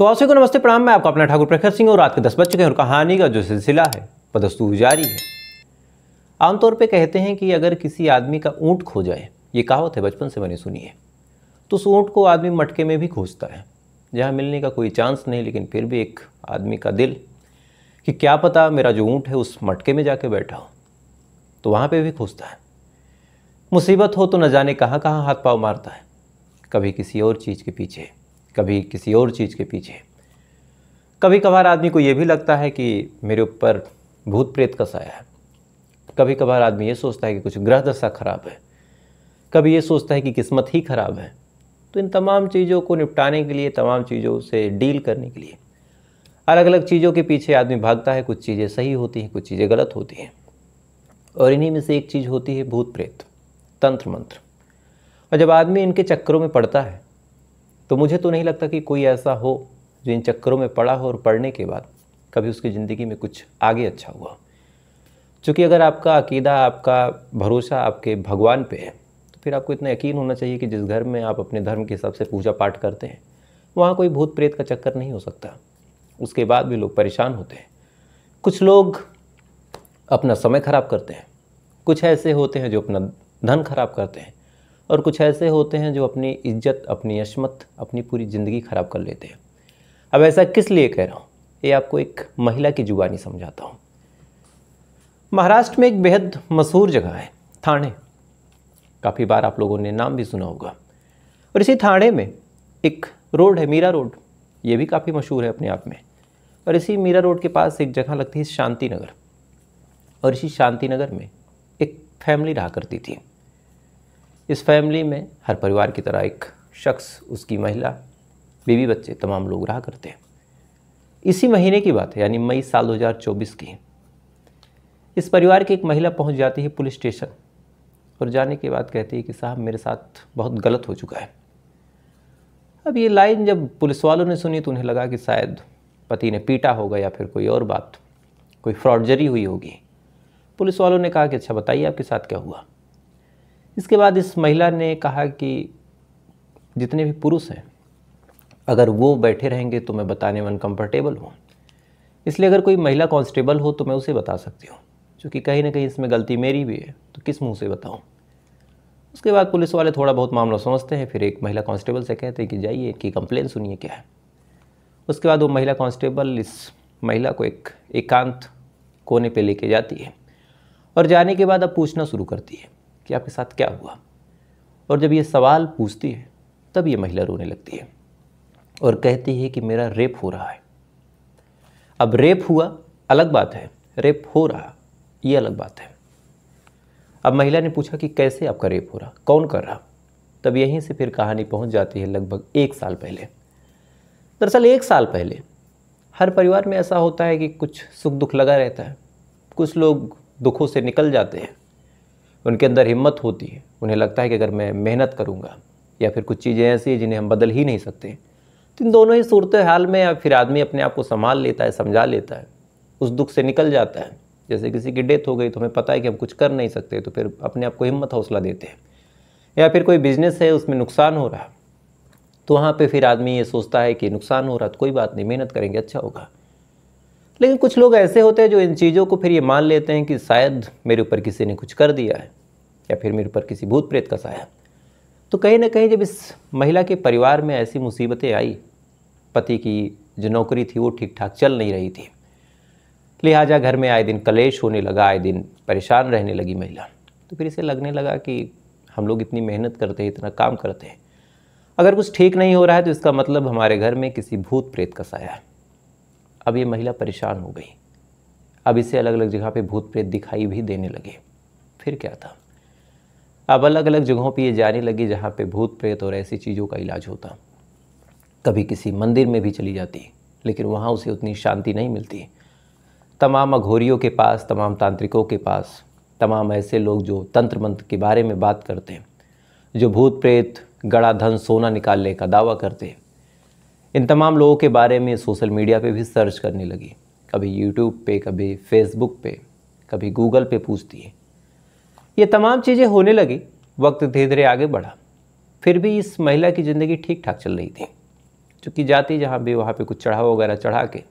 तो आपसे को नमस्ते प्रणाम मैं आपका अपना ठाकुर प्रखर सिंह और रात के दस बज चुके हैं और कहानी का जो सिलसिला है पदस्तूर जारी है आमतौर पे कहते हैं कि अगर किसी आदमी का ऊँट खो जाए ये कहावत है बचपन से मैंने सुनी है तो उस ऊँट को आदमी मटके में भी खोजता है जहाँ मिलने का कोई चांस नहीं लेकिन फिर भी एक आदमी का दिल कि क्या पता मेरा जो ऊँट है उस मटके में जाके बैठा हो तो वहाँ पे भी खोजता है मुसीबत हो तो न जाने कहाँ कहाँ हाथ पाँव मारता है कभी किसी और चीज़ के पीछे कभी किसी और चीज़ के पीछे कभी कभार आदमी को ये भी लगता है कि मेरे ऊपर भूत प्रेत का साया है कभी कभार आदमी ये सोचता है कि कुछ ग्रह दशा खराब है कभी ये सोचता है कि किस्मत ही खराब है तो इन तमाम चीज़ों को निपटाने के लिए तमाम चीज़ों से डील करने के लिए अलग अलग चीज़ों के पीछे आदमी भागता है कुछ चीज़ें सही होती हैं कुछ चीज़ें गलत होती हैं और इन्हीं में से एक चीज़ होती है भूत प्रेत तंत्र मंत्र और जब आदमी इनके चक्करों में पड़ता है तो मुझे तो नहीं लगता कि कोई ऐसा हो जो इन चक्करों में पड़ा हो और पढ़ने के बाद कभी उसकी ज़िंदगी में कुछ आगे अच्छा हुआ चूँकि अगर आपका अकीदा आपका भरोसा आपके भगवान पे है तो फिर आपको इतना यकीन होना चाहिए कि जिस घर में आप अपने धर्म के हिसाब से पूजा पाठ करते हैं वहाँ कोई भूत प्रेत का चक्कर नहीं हो सकता उसके बाद भी लोग परेशान होते हैं कुछ लोग अपना समय खराब करते हैं कुछ ऐसे होते हैं जो अपना धन खराब करते हैं और कुछ ऐसे होते हैं जो अपनी इज्जत अपनी अशमत अपनी पूरी ज़िंदगी ख़राब कर लेते हैं अब ऐसा किस लिए कह रहा हूँ ये आपको एक महिला की जुबानी समझाता हूँ महाराष्ट्र में एक बेहद मशहूर जगह है थाने काफ़ी बार आप लोगों ने नाम भी सुना होगा और इसी थाने में एक रोड है मीरा रोड ये भी काफ़ी मशहूर है अपने आप में और इसी मीरा रोड के पास एक जगह लगती है शांति नगर और इसी शांति नगर में एक फैमिली रहा करती थी इस फैमिली में हर परिवार की तरह एक शख्स उसकी महिला बीवी बच्चे तमाम लोग रहा करते हैं इसी महीने की बात है यानी मई साल 2024 की इस परिवार की एक महिला पहुंच जाती है पुलिस स्टेशन और जाने के बाद कहती है कि साहब मेरे साथ बहुत गलत हो चुका है अब ये लाइन जब पुलिस वालों ने सुनी तो उन्हें लगा कि शायद पति ने पीटा होगा या फिर कोई और बात कोई फ्रॉडजरी हुई होगी पुलिस वालों ने कहा कि अच्छा बताइए आपके साथ क्या हुआ इसके बाद इस महिला ने कहा कि जितने भी पुरुष हैं अगर वो बैठे रहेंगे तो मैं बताने में अनकम्फर्टेबल हूँ इसलिए अगर कोई महिला कांस्टेबल हो तो मैं उसे बता सकती हूँ क्योंकि कहीं ना कहीं इसमें गलती मेरी भी है तो किस मुँह से बताऊँ उसके बाद पुलिस वाले थोड़ा बहुत मामला समझते हैं फिर एक महिला कांस्टेबल से कहते हैं कि जाइए इनकी कंप्लेन सुनिए क्या है उसके बाद वो महिला कांस्टेबल इस महिला को एक एकांत कोने पे लेके जाती है और जाने के बाद अब पूछना शुरू करती है कि आपके साथ क्या हुआ और जब ये सवाल पूछती है तब ये महिला रोने लगती है और कहती है कि मेरा रेप हो रहा है अब रेप हुआ अलग बात है रेप हो रहा ये अलग बात है अब महिला ने पूछा कि कैसे आपका रेप हो रहा कौन कर रहा तब यहीं से फिर कहानी पहुंच जाती है लगभग एक साल पहले दरअसल एक साल पहले हर परिवार में ऐसा होता है कि कुछ सुख दुख लगा रहता है कुछ लोग दुखों से निकल जाते हैं उनके अंदर हिम्मत होती है उन्हें लगता है कि अगर मैं मेहनत करूँगा या फिर कुछ चीज़ें ऐसी हैं जिन्हें हम बदल ही नहीं सकते तो इन दोनों ही सूरत हाल में फिर आदमी अपने आप को संभाल लेता है समझा लेता है उस दुख से निकल जाता है जैसे किसी की डेथ हो गई तो हमें पता है कि हम कुछ कर नहीं सकते तो फिर अपने आप को हिम्मत हौसला देते हैं या फिर कोई बिजनेस है उसमें नुकसान हो रहा है तो वहाँ पे फिर आदमी ये सोचता है कि नुकसान हो रहा तो कोई बात नहीं मेहनत करेंगे अच्छा होगा लेकिन कुछ लोग ऐसे होते हैं जो इन चीज़ों को फिर ये मान लेते हैं कि शायद मेरे ऊपर किसी ने कुछ कर दिया है या फिर मेरे ऊपर किसी भूत प्रेत का साया तो कहीं ना कहीं जब इस महिला के परिवार में ऐसी मुसीबतें आई पति की जो नौकरी थी वो ठीक ठाक चल नहीं रही थी लिहाजा घर में आए दिन कलेश होने लगा आए दिन परेशान रहने लगी महिला तो फिर इसे लगने लगा कि हम लोग इतनी मेहनत करते हैं इतना काम करते हैं अगर कुछ ठीक नहीं हो रहा है तो इसका मतलब हमारे घर में किसी भूत प्रेत का साया है अब ये महिला परेशान हो गई अब इसे अलग अलग जगह पे भूत प्रेत दिखाई भी देने लगे फिर क्या था अब अलग अलग जगहों पे ये जाने लगी जहाँ पे भूत प्रेत और ऐसी चीज़ों का इलाज होता कभी किसी मंदिर में भी चली जाती लेकिन वहाँ उसे उतनी शांति नहीं मिलती तमाम अघोरियों के पास तमाम तांत्रिकों के पास तमाम ऐसे लोग जो तंत्र मंत्र के बारे में बात करते हैं जो भूत प्रेत गड़ा धन सोना निकालने का दावा करते हैं इन तमाम लोगों के बारे में सोशल मीडिया पे भी सर्च करने लगी कभी यूट्यूब पे कभी फेसबुक पे कभी गूगल पे पूछती है ये तमाम चीज़ें होने लगी वक्त धीरे धीरे आगे बढ़ा फिर भी इस महिला की ज़िंदगी ठीक ठाक चल रही थी चूँकि जाती जहाँ भी वहाँ पे कुछ चढ़ाव वगैरह चढ़ा के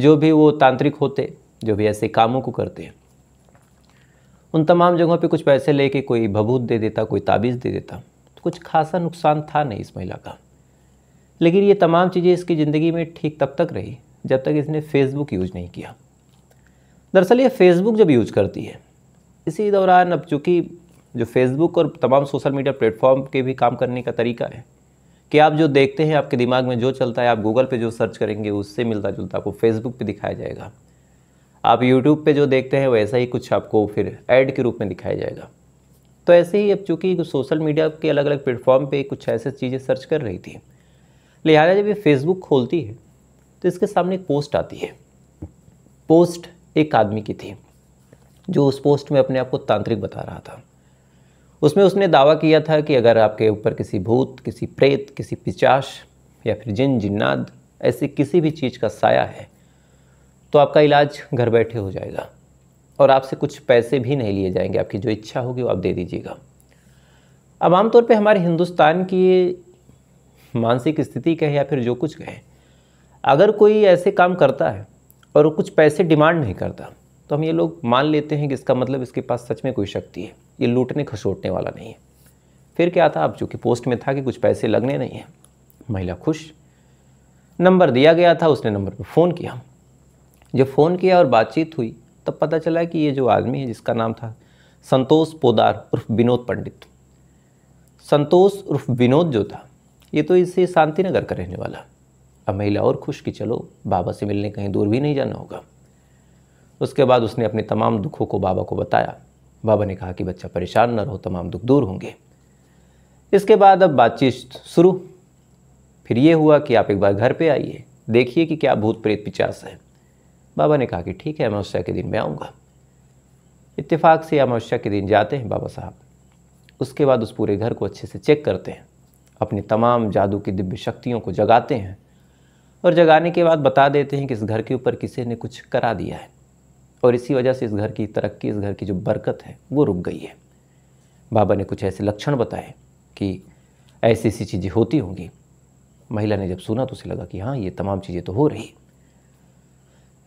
जो भी वो तांत्रिक होते जो भी ऐसे कामों को करते हैं उन तमाम जगहों पे कुछ पैसे लेके कोई भभूत दे देता कोई ताबीज़ दे देता तो कुछ खासा नुकसान था नहीं इस महिला का लेकिन ये तमाम चीज़ें इसकी ज़िंदगी में ठीक तब तक रही जब तक इसने फेसबुक यूज नहीं किया दरअसल ये फेसबुक जब यूज करती है इसी दौरान अब चूँकि जो फेसबुक और तमाम सोशल मीडिया प्लेटफॉर्म के भी काम करने का तरीका है कि आप जो देखते हैं आपके दिमाग में जो चलता है आप गूगल पे जो सर्च करेंगे उससे मिलता जुलता आपको फेसबुक पे दिखाया जाएगा आप यूट्यूब पे जो देखते हैं वैसा ही कुछ आपको फिर ऐड के रूप में दिखाया जाएगा तो ऐसे ही अब चूँकि सोशल मीडिया के अलग अलग प्लेटफॉर्म पर कुछ ऐसे चीज़ें सर्च कर रही थी लिहाजा जब ये फेसबुक खोलती है तो इसके सामने एक पोस्ट आती है पोस्ट एक आदमी की थी जो उस पोस्ट में अपने आप को तांत्रिक बता रहा था उसमें उसने दावा किया था कि अगर आपके ऊपर किसी भूत किसी प्रेत किसी पिचाश या फिर जिन जिन्नाद ऐसी किसी भी चीज़ का साया है तो आपका इलाज घर बैठे हो जाएगा और आपसे कुछ पैसे भी नहीं लिए जाएंगे आपकी जो इच्छा होगी वो आप दे दीजिएगा अब आमतौर पर हमारे हिंदुस्तान की मानसिक स्थिति कहे या फिर जो कुछ कहे अगर कोई ऐसे काम करता है और वो कुछ पैसे डिमांड नहीं करता तो हम ये लोग मान लेते हैं कि इसका मतलब इसके पास सच में कोई शक्ति है ये लूटने खसोटने वाला नहीं है फिर क्या था अब चूँकि पोस्ट में था कि कुछ पैसे लगने नहीं हैं महिला खुश नंबर दिया गया था उसने नंबर पर फ़ोन किया जब फ़ोन किया और बातचीत हुई तब पता चला कि ये जो आदमी है जिसका नाम था संतोष पोदार उर्फ विनोद पंडित संतोष उर्फ विनोद जो था ये तो इससे शांति नगर का रहने वाला अब महिला और खुश कि चलो बाबा से मिलने कहीं दूर भी नहीं जाना होगा उसके बाद उसने अपने तमाम दुखों को बाबा को बताया बाबा ने कहा कि बच्चा परेशान न रहो तमाम दुख दूर होंगे इसके बाद अब बातचीत शुरू फिर ये हुआ कि आप एक बार घर पे आइए देखिए कि क्या भूत प्रेत पिचास है बाबा ने कहा कि ठीक है अमावस्या के दिन मैं आऊँगा इत्तेफाक से अमावस्या के दिन जाते हैं बाबा साहब उसके बाद उस पूरे घर को अच्छे से चेक करते हैं अपनी तमाम जादू की दिव्य शक्तियों को जगाते हैं और जगाने के बाद बता देते हैं कि इस घर के ऊपर किसी ने कुछ करा दिया है और इसी वजह से इस घर की तरक्की इस घर की जो बरकत है वो रुक गई है बाबा ने कुछ ऐसे लक्षण बताए कि ऐसी ऐसी चीज़ें होती होंगी महिला ने जब सुना तो उसे लगा कि हाँ ये तमाम चीज़ें तो हो रही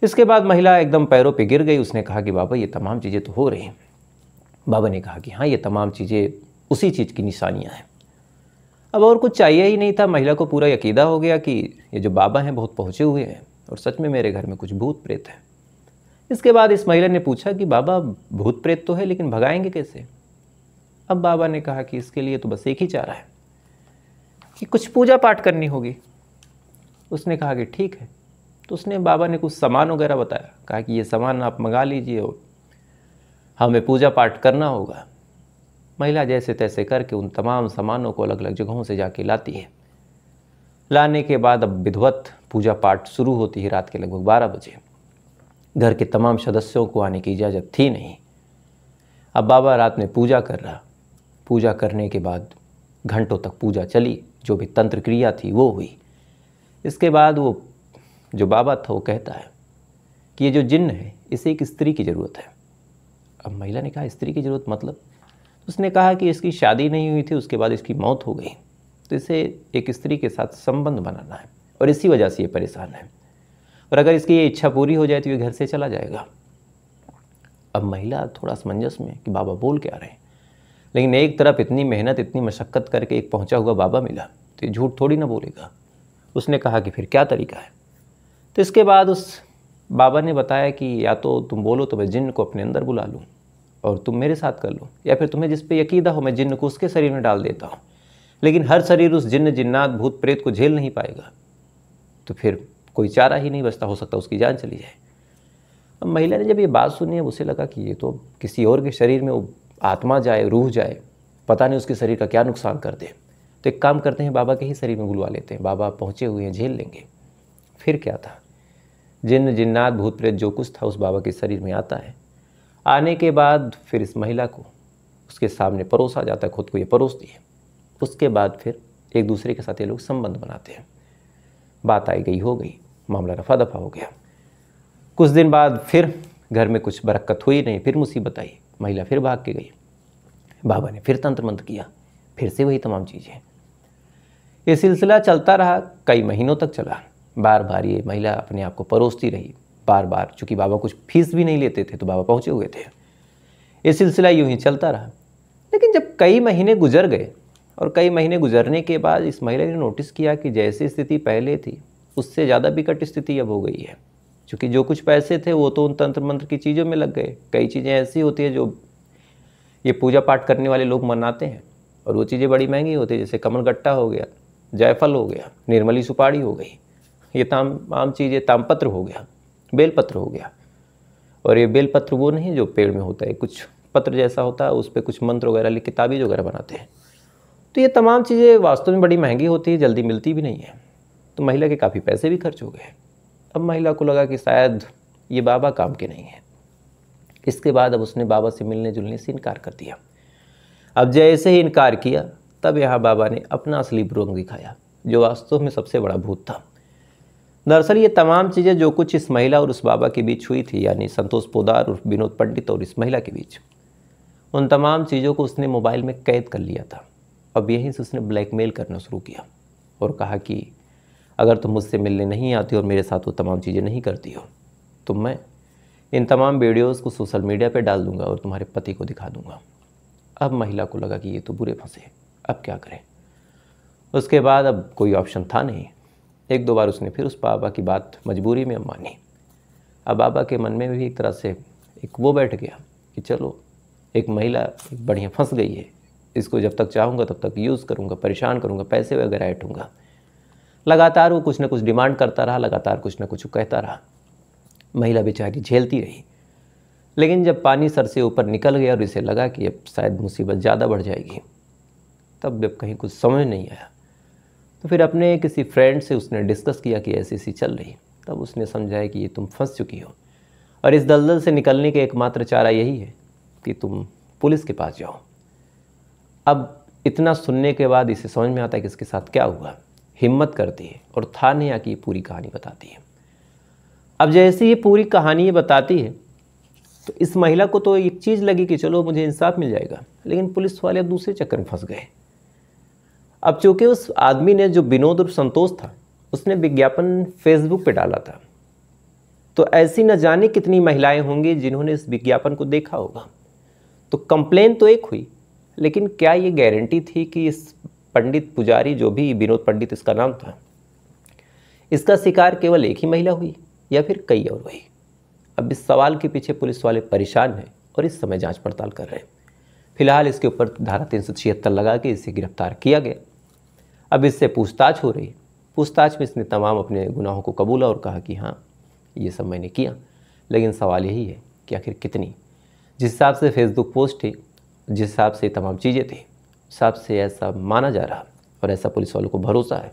इसके बाद महिला एकदम पैरों पे गिर गई उसने कहा कि बाबा ये तमाम चीज़ें तो हो रही बाबा ने कहा कि हाँ ये तमाम चीज़ें उसी चीज़ की निशानियाँ हैं अब और कुछ चाहिए ही नहीं था महिला को पूरा यकीदा हो गया कि ये जो बाबा हैं बहुत पहुँचे हुए हैं और सच में मेरे घर में कुछ भूत प्रेत हैं इसके बाद इस महिला ने पूछा कि बाबा भूत प्रेत तो है लेकिन भगाएंगे कैसे अब बाबा ने कहा कि इसके लिए तो बस एक ही चारा है कि कुछ पूजा पाठ करनी होगी उसने कहा कि ठीक है तो उसने बाबा ने कुछ सामान वगैरह बताया कहा कि ये सामान आप मंगा लीजिए और हमें पूजा पाठ करना होगा महिला जैसे तैसे करके उन तमाम सामानों को अलग अलग जगहों से जाके लाती है लाने के बाद अब विधवत पूजा पाठ शुरू होती है रात के लगभग बारह बजे घर के तमाम सदस्यों को आने की इजाज़त थी नहीं अब बाबा रात में पूजा कर रहा पूजा करने के बाद घंटों तक पूजा चली जो भी तंत्र क्रिया थी वो हुई इसके बाद वो जो बाबा था वो कहता है कि ये जो जिन्न है इसे एक स्त्री की ज़रूरत है अब महिला ने कहा स्त्री की ज़रूरत मतलब उसने कहा कि इसकी शादी नहीं हुई थी उसके बाद इसकी मौत हो गई तो इसे एक स्त्री के साथ संबंध बनाना है और इसी वजह से ये परेशान है और अगर इसकी ये इच्छा पूरी हो जाए तो ये घर से चला जाएगा अब महिला थोड़ा समंजस में कि बाबा बोल के आ रहे हैं लेकिन एक तरफ इतनी मेहनत इतनी मशक्क़त करके एक पहुंचा हुआ बाबा मिला तो ये झूठ थोड़ी ना बोलेगा उसने कहा कि फिर क्या तरीका है तो इसके बाद उस बाबा ने बताया कि या तो तुम बोलो तो मैं जिन को अपने अंदर बुला लूँ और तुम मेरे साथ कर लो या फिर तुम्हें जिस पे यकीदा हो मैं जिन्न को उसके शरीर में डाल देता हूँ लेकिन हर शरीर उस जिन्न जिन्नात भूत प्रेत को झेल नहीं पाएगा तो फिर कोई चारा ही नहीं बचता हो सकता उसकी जान चली जाए अब महिला ने जब ये बात सुनी अब उसे लगा कि ये तो किसी और के शरीर में आत्मा जाए रूह जाए पता नहीं उसके शरीर का क्या नुकसान कर दे तो एक काम करते हैं बाबा के ही शरीर में बुलवा लेते हैं बाबा पहुँचे हुए हैं झेल लेंगे फिर क्या था जिन जिन्नात भूत प्रेत जो कुछ था उस बाबा के शरीर में आता है आने के बाद फिर इस महिला को उसके सामने परोसा जाता है खुद को ये परोसती है उसके बाद फिर एक दूसरे के साथ ये लोग संबंध बनाते हैं बात आई गई हो गई मामला रफा दफा हो गया कुछ दिन बाद फिर घर में कुछ बरक्कत हुई नहीं फिर मुसीबत आई महिला फिर भाग के गई बाबा ने फिर तंत्र मंत्र किया फिर से वही तमाम चीज़ें ये सिलसिला चलता रहा कई महीनों तक चला बार बार ये महिला अपने आप को परोसती रही बार बार चूँकि बाबा कुछ फीस भी नहीं लेते थे तो बाबा पहुँचे हुए थे ये सिलसिला यूँ ही चलता रहा लेकिन जब कई महीने गुजर गए और कई महीने गुजरने के बाद इस महिला ने नोटिस किया कि जैसी स्थिति पहले थी उससे ज़्यादा विकट स्थिति अब हो गई है क्योंकि जो कुछ पैसे थे वो तो उन तंत्र मंत्र की चीज़ों में लग गए कई चीज़ें ऐसी होती है जो ये पूजा पाठ करने वाले लोग मनाते हैं और वो चीज़ें बड़ी महंगी होती है जैसे कमलगट्टा हो गया जायफल हो गया निर्मली सुपाड़ी हो गई ये ताम आम चीज़ें तामपत्र हो गया बेलपत्र हो गया और ये बेलपत्र वो नहीं जो पेड़ में होता है कुछ पत्र जैसा होता है उस पर कुछ मंत्र वगैरह लिख के ताबीज वगैरह बनाते हैं तो ये तमाम चीज़ें वास्तव में बड़ी महंगी होती है जल्दी मिलती भी नहीं है तो महिला के काफ़ी पैसे भी खर्च हो गए अब महिला को लगा कि शायद ये बाबा काम के नहीं है इसके बाद अब उसने बाबा से मिलने जुलने से इनकार कर दिया अब जैसे ही इनकार किया तब यहाँ बाबा ने अपना असली रंग दिखाया जो वास्तव में सबसे बड़ा भूत था दरअसल ये तमाम चीज़ें जो कुछ इस महिला और उस बाबा के बीच हुई थी यानी संतोष पोदार और विनोद पंडित और इस महिला के बीच उन तमाम चीज़ों को उसने मोबाइल में कैद कर लिया था अब यहीं से उसने ब्लैकमेल करना शुरू किया और कहा कि अगर तुम मुझसे मिलने नहीं आती और मेरे साथ वो तमाम चीज़ें नहीं करती हो तो मैं इन तमाम वीडियोस को सोशल मीडिया पर डाल दूंगा और तुम्हारे पति को दिखा दूंगा अब महिला को लगा कि ये तो बुरे फंसे अब क्या करें उसके बाद अब कोई ऑप्शन था नहीं एक दो बार उसने फिर उस बाबा की बात मजबूरी में मानी अब बाबा के मन में भी एक तरह से एक वो बैठ गया कि चलो एक महिला बढ़िया फंस गई है इसको जब तक चाहूँगा तब तक यूज़ करूँगा परेशान करूँगा पैसे वगैरह ऐटूँगा लगातार वो कुछ ना कुछ डिमांड करता रहा लगातार कुछ ना कुछ कहता रहा महिला बेचारी झेलती रही लेकिन जब पानी सर से ऊपर निकल गया और इसे लगा कि अब शायद मुसीबत ज़्यादा बढ़ जाएगी तब जब कहीं कुछ समझ नहीं आया तो फिर अपने किसी फ्रेंड से उसने डिस्कस किया कि ऐसी ऐसी चल रही तब उसने समझाया कि ये तुम फंस चुकी हो और इस दलदल से निकलने का एकमात्र चारा यही है कि तुम पुलिस के पास जाओ अब इतना सुनने के बाद इसे समझ में आता है कि इसके साथ क्या हुआ हिम्मत करती है और थाने आके ये पूरी कहानी बताती है अब जैसे ये पूरी कहानी ये बताती है तो इस महिला को तो एक चीज़ लगी कि चलो मुझे इंसाफ मिल जाएगा लेकिन पुलिस वाले अब दूसरे चक्कर में फंस गए अब चूंकि उस आदमी ने जो विनोद और संतोष था उसने विज्ञापन फेसबुक पे डाला था तो ऐसी न जाने कितनी महिलाएं होंगी जिन्होंने इस विज्ञापन को देखा होगा तो कंप्लेन तो एक हुई लेकिन क्या ये गारंटी थी कि इस पंडित पुजारी जो भी विनोद पंडित इसका नाम था इसका शिकार केवल एक ही महिला हुई या फिर कई और हुई अब इस सवाल के पीछे पुलिस वाले परेशान हैं और इस समय जांच पड़ताल कर रहे हैं फिलहाल इसके ऊपर धारा तीन लगा के इसे गिरफ्तार किया गया अब इससे पूछताछ हो रही है पूछताछ में इसने तमाम अपने गुनाहों को कबूला और कहा कि हाँ ये सब मैंने किया लेकिन सवाल यही है कि आखिर कितनी जिस हिसाब से फेसबुक पोस्ट थी जिस हिसाब से तमाम चीज़ें थी हिसाब से ऐसा माना जा रहा और ऐसा पुलिस वालों को भरोसा है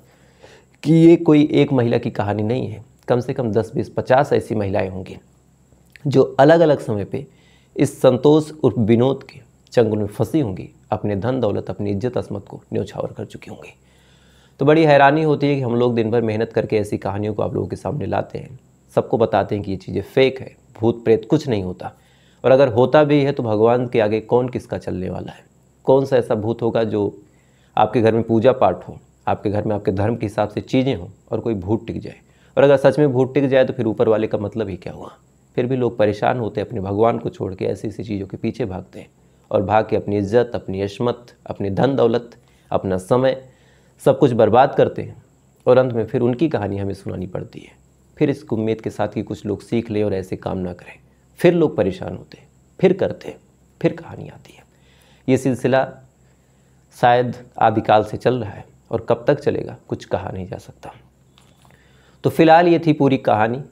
कि ये कोई एक महिला की कहानी नहीं है कम से कम दस बीस पचास ऐसी महिलाएं होंगी जो अलग अलग समय पे इस संतोष उर्फ विनोद के चंगुल में फंसी होंगी अपने धन दौलत अपनी इज्जत असमत को न्यौछावर कर चुकी होंगी तो बड़ी हैरानी होती है कि हम लोग दिन भर मेहनत करके ऐसी कहानियों को आप लोगों के सामने लाते हैं सबको बताते हैं कि ये चीज़ें फेक है भूत प्रेत कुछ नहीं होता और अगर होता भी है तो भगवान के आगे कौन किसका चलने वाला है कौन सा ऐसा भूत होगा जो आपके घर में पूजा पाठ हो आपके घर में आपके धर्म के हिसाब से चीज़ें हों और कोई भूत टिक जाए और अगर सच में भूत टिक जाए तो फिर ऊपर वाले का मतलब ही क्या हुआ फिर भी लोग परेशान होते हैं अपने भगवान को छोड़ के ऐसी ऐसी चीज़ों के पीछे भागते हैं और भाग के अपनी इज्जत अपनी अशमत अपनी धन दौलत अपना समय सब कुछ बर्बाद करते हैं और अंत में फिर उनकी कहानी हमें सुनानी पड़ती है फिर इस उम्मीद के साथ कि कुछ लोग सीख लें और ऐसे काम ना करें फिर लोग परेशान होते हैं फिर करते हैं फिर कहानी आती है ये सिलसिला शायद आदिकाल से चल रहा है और कब तक चलेगा कुछ कहा नहीं जा सकता तो फिलहाल ये थी पूरी कहानी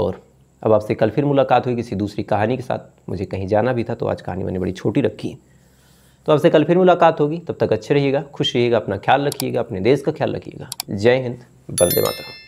और अब आपसे कल फिर मुलाकात हुई किसी दूसरी कहानी के साथ मुझे कहीं जाना भी था तो आज कहानी मैंने बड़ी छोटी रखी तो आपसे कल फिर मुलाकात होगी तब तक अच्छे रहिएगा खुश रहिएगा अपना ख्याल रखिएगा अपने देश का ख्याल रखिएगा जय हिंद बंदे मातरम